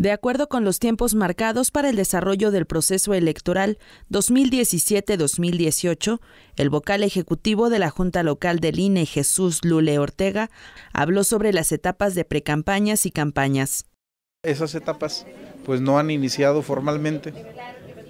de acuerdo con los tiempos marcados para el desarrollo del proceso electoral 2017-2018, el vocal ejecutivo de la Junta Local del INE, Jesús Lule Ortega, habló sobre las etapas de precampañas y campañas. Esas etapas pues no han iniciado formalmente.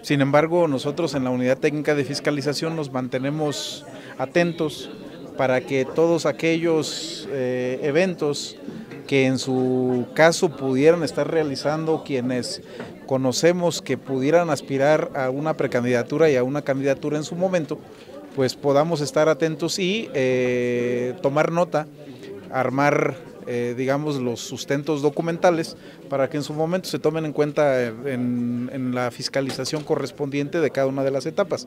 Sin embargo, nosotros en la Unidad Técnica de Fiscalización nos mantenemos atentos para que todos aquellos eh, eventos que en su caso pudieran estar realizando quienes conocemos que pudieran aspirar a una precandidatura y a una candidatura en su momento, pues podamos estar atentos y eh, tomar nota, armar eh, digamos, los sustentos documentales para que en su momento se tomen en cuenta eh, en la fiscalización correspondiente de cada una de las etapas.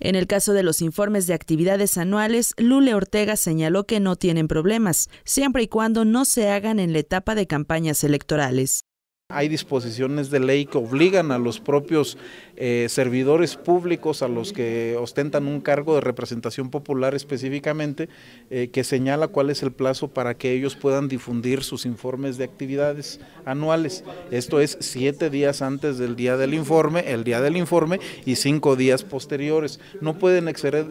En el caso de los informes de actividades anuales, Lule Ortega señaló que no tienen problemas, siempre y cuando no se hagan en la etapa de campañas electorales. Hay disposiciones de ley que obligan a los propios eh, servidores públicos, a los que ostentan un cargo de representación popular específicamente, eh, que señala cuál es el plazo para que ellos puedan difundir sus informes de actividades anuales. Esto es siete días antes del día del informe, el día del informe y cinco días posteriores. No pueden exceder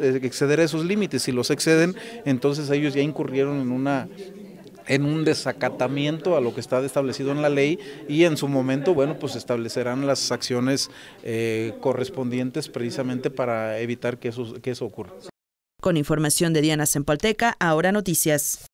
eh, esos límites. Si los exceden, entonces ellos ya incurrieron en una en un desacatamiento a lo que está establecido en la ley y en su momento, bueno, pues establecerán las acciones eh, correspondientes precisamente para evitar que eso, que eso ocurra. Con información de Diana Sempalteca, ahora noticias.